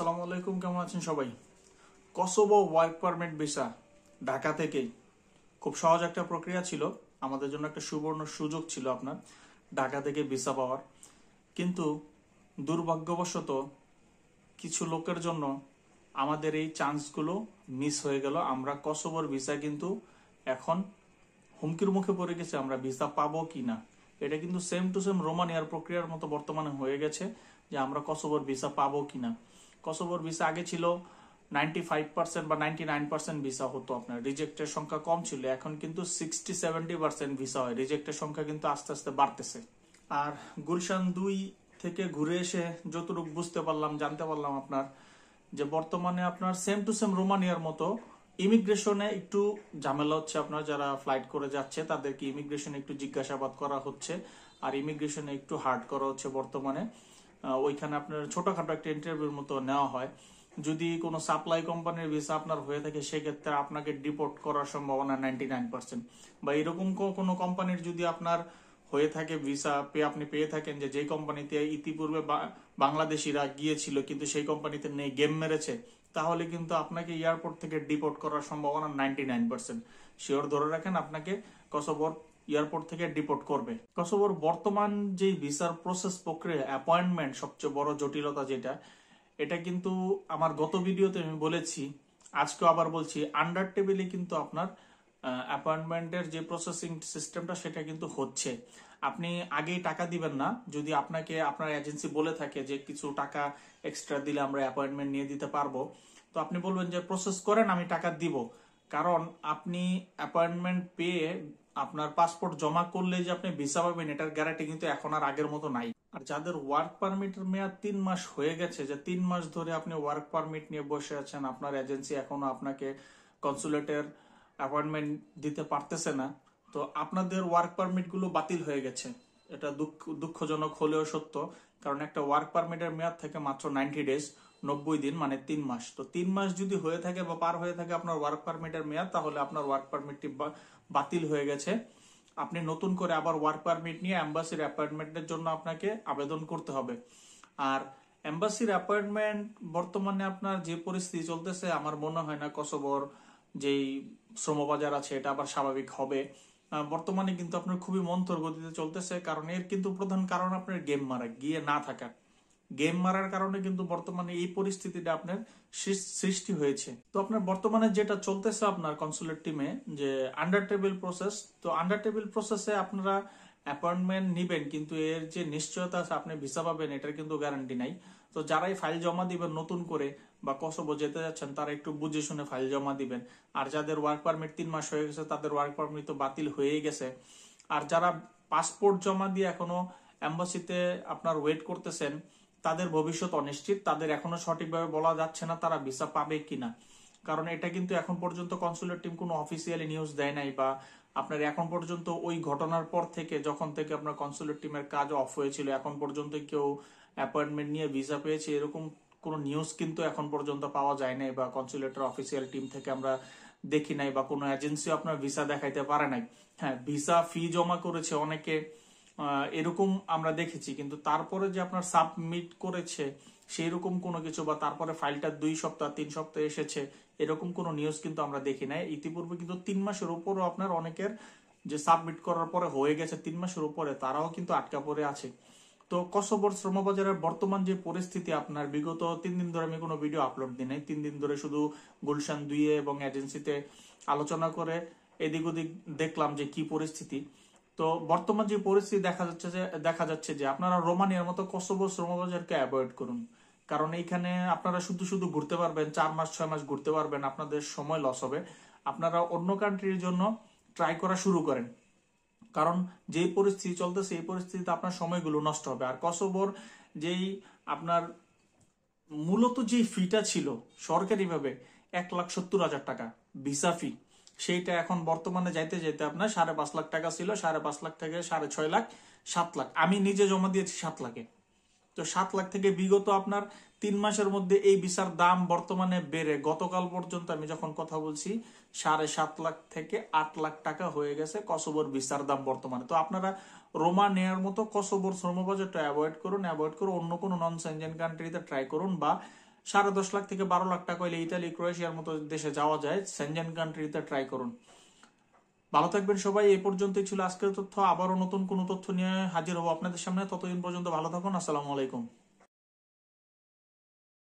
আসসালামু আলাইকুম কেমন আছেন সবাই Kosovo work permit visa Dhaka থেকেই খুব সহজ একটা প্রক্রিয়া ছিল আমাদের জন্য একটা সুবর্ণ সুযোগ ছিল আপনার ঢাকা থেকে ভিসা পাওয়ার কিন্তু দুর্ভাগ্যবশত কিছু লোকের জন্য আমাদের এই চান্সগুলো মিস হয়ে গেল আমরা কসোভোর ভিসা কিন্তু এখন হুমকির মুখে পড়ে গেছে আমরা ভিসা পাবো কি না এটা কিন্তু সেম টু সেম রোমানিয়ার প্রক্রিয়ার মতো বর্তমানে হয়ে গেছে যে আমরা কসোভোর ভিসা পাবো কিনা কসোভোর ভিসা আগে ছিল নাইনটি ফাইভ পার্সেন্ট বা নাইনটি নাইন পার্সেন্ট ভিসা হতো আপনার রিজেক্টের সংখ্যা কম ছিল এখন কিন্তু সিক্সটি সেভেন্টি পার্সেন্ট ভিসা হয় রিজেক্টের সংখ্যা কিন্তু আস্তে আস্তে বাড়তেছে আর গুলশান দুই থেকে ঘুরে এসে যতটুকু বুঝতে পারলাম জানতে পারলাম আপনার যে বর্তমানে আপনার সেম টু সেম রোমানিয়ার মতো ইমিগ্রেশনে একটু ঝামেলা হচ্ছে আপনার যারা ফ্লাইট করে যাচ্ছে তাদেরকে ইমিগ্রেশনে একটু জিজ্ঞাসাবাদ করা হচ্ছে আর ইমিগ্রেশনে একটু হার্ড করা হচ্ছে বর্তমানে ওইখানে আপনার ছোটখাটো একটা ইন্টারভিউর মতো নেওয়া হয় যদি কোনো সাপ্লাই কোম্পানির ভিসা আপনার হয়ে থাকে সেক্ষেত্রে আপনাকে ডিপোর্ট করার সম্ভাবনা নাইনটি নাইন পার্সেন্ট বা এরকম কোনো কোম্পানির যদি আপনার হয়ে থাকে ভিসা পেয়ে আপনি পেয়ে থাকেন যে যেই কোম্পানিতে ইতিপূর্বে বাংলাদেশিরা গিয়েছিল কিন্তু সেই কোম্পানিতে নেই গেম মেরেছে তাহলে কিন্তু আপনাকে এয়ারপোর্ট থেকে ডিপোর্ট করার সম্ভাবনা নাইনটি নাইন পার্সেন্ট শিওর ধরে রাখেন আপনাকে কসবর এয়ারপোর্ট থেকে ডিপোর্ট করবে কসোভোর বর্তমান যে ভিসার প্রসেস প্রক্রিয়া অ্যাপয়েন্টমেন্ট সবচেয়ে বড় জটিলতা যেটা এটা কিন্তু আমার গত ভিডিওতে আমি বলেছি আজকে আবার বলছি আন্ডার টেবিলে কিন্তু আপনার অ্যাপয়েন্টমেন্টের যে প্রসেসিং সিস্টেমটা সেটা কিন্তু হচ্ছে আপনি আগেই টাকা দিবেন না যদি আপনাকে আপনার এজেন্সি বলে থাকে যে কিছু টাকা এক্সট্রা দিলে আমরা অ্যাপয়েন্টমেন্ট নিয়ে দিতে পারবো তো আপনি বলবেন যে প্রসেস করেন আমি টাকা দিব কারণ আপনি অ্যাপয়েন্টমেন্ট পেয়ে আপনার পাসপোর্ট জমা করলে যে আপনি ভিসা পাবেন এটার গ্যারান্টি কিন্তু এখন আর আগের মতো নাই আর যাদের ওয়ার্ক পারমিটের মেয়াদ তিন মাস হয়ে গেছে যে তিন মাস ধরে আপনি ওয়ার্ক পারমিট নিয়ে বসে আছেন আপনার এজেন্সি এখনো আপনাকে কনসুলেটের অ্যাপয়েন্টমেন্ট দিতে পারতেছে না তো আপনাদের ওয়ার্ক পারমিটগুলো বাতিল হয়ে গেছে এটা দুঃখ দুঃখজনক হলেও সত্য কারণ একটা ওয়ার্ক পারমিটের মেয়াদ থাকে মাত্র নাইনটি ডেজ নব্বই দিন মানে তিন মাস তো তিন মাস যদি হয়ে থাকে বা পার হয়ে থাকে আপনার ওয়ার্ক পারমিটের মেয়াদ তাহলে আপনার ওয়ার্ক পারমিটটি বাতিল হয়ে গেছে আপনি নতুন করে আবার ওয়ার্ক পারমিট নিয়ে অ্যাম্বাসির অ্যাপয়েন্টমেন্টের জন্য আপনাকে আবেদন করতে হবে আর অ্যাম্বাসির অ্যাপয়েন্টমেন্ট বর্তমানে আপনার যে পরিস্থিতি চলতেছে আমার মনে হয় না কসবর যেই শ্রমবাজার আছে এটা আবার স্বাভাবিক হবে বর্তমানে কিন্তু আপনার খুবই মন্থর গতিতে চলতেছে কারণ এর কিন্তু প্রধান কারণ আপনার গেম মারা গিয়ে না থাকা গেম মারার কারণে কিন্তু বর্তমানে এই পরিস্থিতিটা আপনার সৃষ্টি হয়েছে তো আপনার বর্তমানে যেটা চলতেছে আপনার কনসুলেট টিমে যে আন্ডার টেবিল প্রসেস তো আন্ডার টেবিল প্রসেসে আপনারা অ্যাপয়েন্টমেন্ট নিবেন কিন্তু এর যে নিশ্চয়তা আছে আপনি ভিসা পাবেন এটার কিন্তু গ্যারান্টি নাই তো যারাই ফাইল জমা দিবেন নতুন করে বা কসবো যেতে যাচ্ছেন তারা একটু বুঝে শুনে ফাইল জমা দিবেন আর যাদের ওয়ার্ক পারমিট তিন মাস হয়ে গেছে তাদের ওয়ার্ক পারমিট তো বাতিল হয়ে গেছে আর যারা পাসপোর্ট জমা দিয়ে এখনো অ্যাম্বাসিতে আপনার ওয়েট করতেছেন তাদের ভবিষ্যৎ অনিশ্চিত তাদের এখনো সঠিকভাবে বলা যাচ্ছে না তারা ভিসা পাবে কিনা কারণ এটা কিন্তু এখন পর্যন্ত কনসুলেট টিম কোনো অফিসিয়ালি নিউজ দেয় নাই বা আপনার এখন পর্যন্ত ওই ঘটনার পর থেকে যখন থেকে আপনার কনসুলেট টিমের কাজ অফ হয়েছিল এখন পর্যন্ত কেউ অ্যাপয়েন্টমেন্ট নিয়ে ভিসা পেয়েছে এরকম কোনো নিউজ কিন্তু এখন পর্যন্ত পাওয়া যায় নাই বা কনসুলেটের অফিসিয়াল টিম থেকে আমরা দেখি নাই বা কোনো এজেন্সিও আপনার ভিসা দেখাইতে পারে নাই হ্যাঁ ভিসা ফি জমা করেছে অনেকে এরকম আমরা দেখেছি কিন্তু তারপরে যে আপনার সাবমিট করেছে সেই রকম কোনো কিছু বা তারপরে ফাইলটা দুই সপ্তাহ তিন সপ্তাহ এসেছে এরকম কোনো নিউজ কিন্তু আমরা দেখি নাই ইতিপূর্বে কিন্তু তিন মাসের উপরও আপনার অনেকের যে সাবমিট করার পরে হয়ে গেছে তিন মাসের উপরে তারাও কিন্তু আটকা পড়ে আছে তো কসবর শ্রমবাজারের বর্তমান যে পরিস্থিতি আপনার বিগত তিন দিন ধরে আমি কোনো ভিডিও আপলোড দিই নাই তিন দিন ধরে শুধু গুলশান দুইয়ে এবং এজেন্সিতে আলোচনা করে এদিক ওদিক দেখলাম যে কি পরিস্থিতি তো বর্তমান যে পরিস্থিতি দেখা যাচ্ছে যে দেখা যাচ্ছে যে আপনারা রোমানিয়ার মতো কসবো শ্রমবাজারকে অ্যাভয়েড করুন কারণ এইখানে আপনারা শুধু শুধু ঘুরতে পারবেন চার মাস ছয় মাস ঘুরতে পারবেন আপনাদের সময় লস হবে আপনারা অন্য কান্ট্রির জন্য ট্রাই করা শুরু করেন কারণ যে পরিস্থিতি চলতেছে এই পরিস্থিতিতে আপনার সময়গুলো নষ্ট হবে আর কসবর যেই আপনার মূলত যে ফিটা ছিল সরকারিভাবে এক লাখ সত্তর হাজার টাকা ভিসা ফি সেইটা এখন বর্তমানে যাইতে যেতে আপনার সাড়ে পাঁচ লাখ টাকা ছিল সাড়ে পাঁচ লাখ থেকে সাড়ে ছয় লাখ সাত লাখ আমি নিজে জমা দিয়েছি সাত লাখে তো সাত লাখ থেকে বিগত আপনার তিন মাসের মধ্যে এই ভিসার দাম বর্তমানে বেড়ে গতকাল পর্যন্ত আমি যখন কথা বলছি সাড়ে সাত লাখ থেকে আট লাখ টাকা হয়ে গেছে কসবর ভিসার দাম বর্তমানে তো আপনারা রোমা নেয়ার মতো কসোবর শ্রম বাজারটা অ্যাভয়েড করুন অ্যাভয়েড করুন অন্য কোনো নন সেনজেন কান্ট্রিতে ট্রাই করুন বা সাড়ে দশ লাখ থেকে বারো লাখ টাকা হইলে ইতালি ক্রোয়েশিয়ার মতো দেশে যাওয়া যায় সেনজেন কান্ট্রিতে ট্রাই করুন ভালো থাকবেন সবাই এ পর্যন্তই ছিল আজকের তথ্য আবারও নতুন কোনো তথ্য নিয়ে হাজির হবো আপনাদের সামনে ততদিন পর্যন্ত ভালো থাকুন আসসালামু আলাইকুম